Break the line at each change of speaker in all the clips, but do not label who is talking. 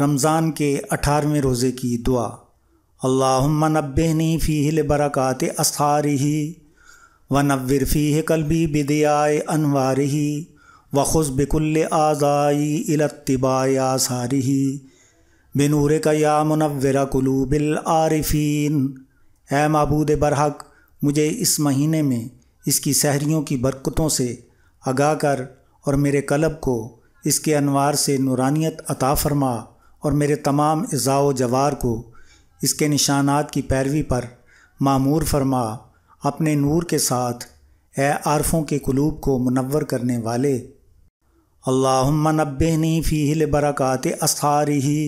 रमज़ान के अठारहवें रोज़े की दुआ अल्लाहुम्मा नब्बेनी फ़ी बरक़ात ही व नवर फ़ी कलबी अनवार अनवारी व खुश बिकुल्ल आज़ाई इलतबाय आसारी बिनूर का या कुलू बिल आरिफीन ए मबूद बरहक मुझे इस महीने में इसकी सहरियों की बरकतों से आगा कर और मेरे कलब को इसके अनवार से नूरानियत अता फरमा और मेरे तमाम इज़ाओ जवार को इसके निशानात की पैरवी पर मामूर फरमा अपने नूर के साथ ए आरफ़ों के कुलूब को मुनवर करने वाले अल्लाम नब्बनी फ़ी बरक़ात असार ही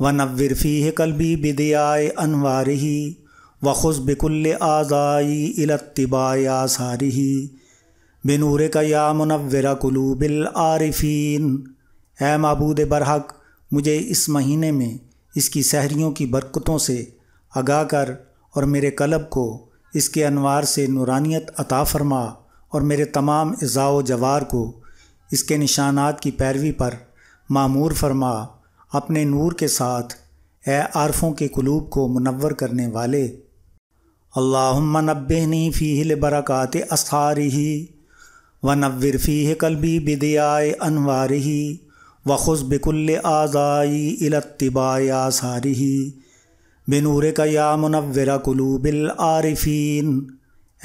व नवर फ़ी कलबी बिदयाए अनवार ही व खुश बिकुल्ल आज़ाई इलतबाय आसारी ही बिनूर का या मुनवर कुलूबिल आरफ़ीन ए मबूद बरहक़ मुझे इस महीने में इसकी सहरियों की बरकतों से आगा कर और मेरे कलब को इसके अनवार से नूरानियत अता फरमा और मेरे तमाम इज़ाओ जवार को इसके निशानात की पैरवी पर मामूर फरमा अपने नूर के साथ ए आरफ़ों के कुलूब को मुनवर करने वाले अल्लाम नब्बनी फ़ी बरक़ात असारी ही व नविर फ़ी कलबी बिदियाए अनवारी वखुस बिकुल्ल आज़ाई इलतिबाया सारी बिनूर का या मुनवर बिल आरिफीन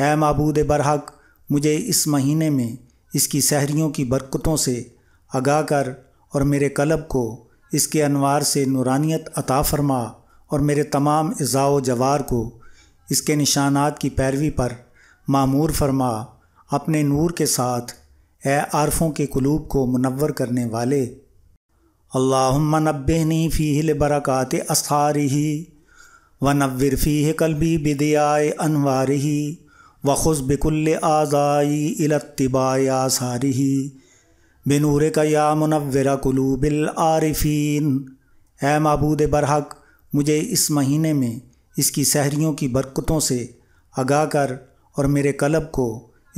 ए मबूद बरहक मुझे इस महीने में इसकी सहरियों की बरकतों से आगा कर और मेरे कलब को इसके अनवार से नूरानियत अता फरमा और मेरे तमाम इज़ाओ जवार को इसके निशानात की पैरवी पर मामूर फरमा अपने नूर के साथ ए आरफ़ों के कुलूब को मुनवर करने वाले अल्लाहुम्मा नब्बेनी फ़ी लबरक़ात असारही व नविर फ़ी कलबी बिदियाए अनवारही व खुश बिकुल्ल आज़ाई इलतबाय आसारही बिनूर का या मुनवर कुलूबिल आरिफीन ए मबूद बरहक मुझे इस महीने में इसकी सहरियों की बरकतों से आगा कर और मेरे कलब को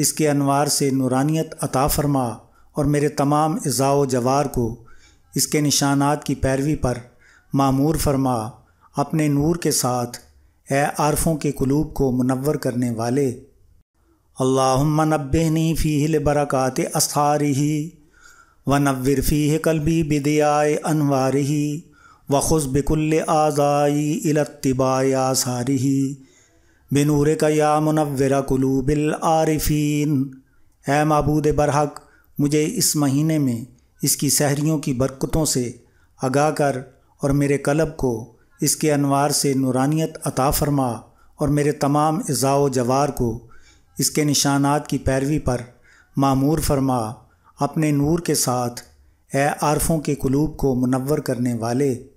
इसके अनवार से नूरानियत अता फरमा और मेरे तमाम इज़ाओ जवार को इसके निशानात की पैरवी पर मामूर फरमा अपने नूर के साथ ए आरफ़ों के कुलूब को मुनवर करने वाले अल्लाहुम्मा नब्बेनी फ़ी बरक़ात असारी ही व नवर फ़ी कलबी बिदयाए अनवार ही व खुश बिकुल्ल आज़ाई इलतबाय आसारी ही बिनूर का या मुनवरा कुलूबिल आरिफीन ए मबूद बरहक मुझे इस महीने में इसकी सहरियों की बरकतों से आगा कर और मेरे कलब को इसके अनवार से नूरानियत अता फरमा और मेरे तमाम इज़ाओ जवार को इसके निशानात की पैरवी पर मामूर फरमा अपने नूर के साथ ए आरफ़ों के कुलूब को मुनवर करने वाले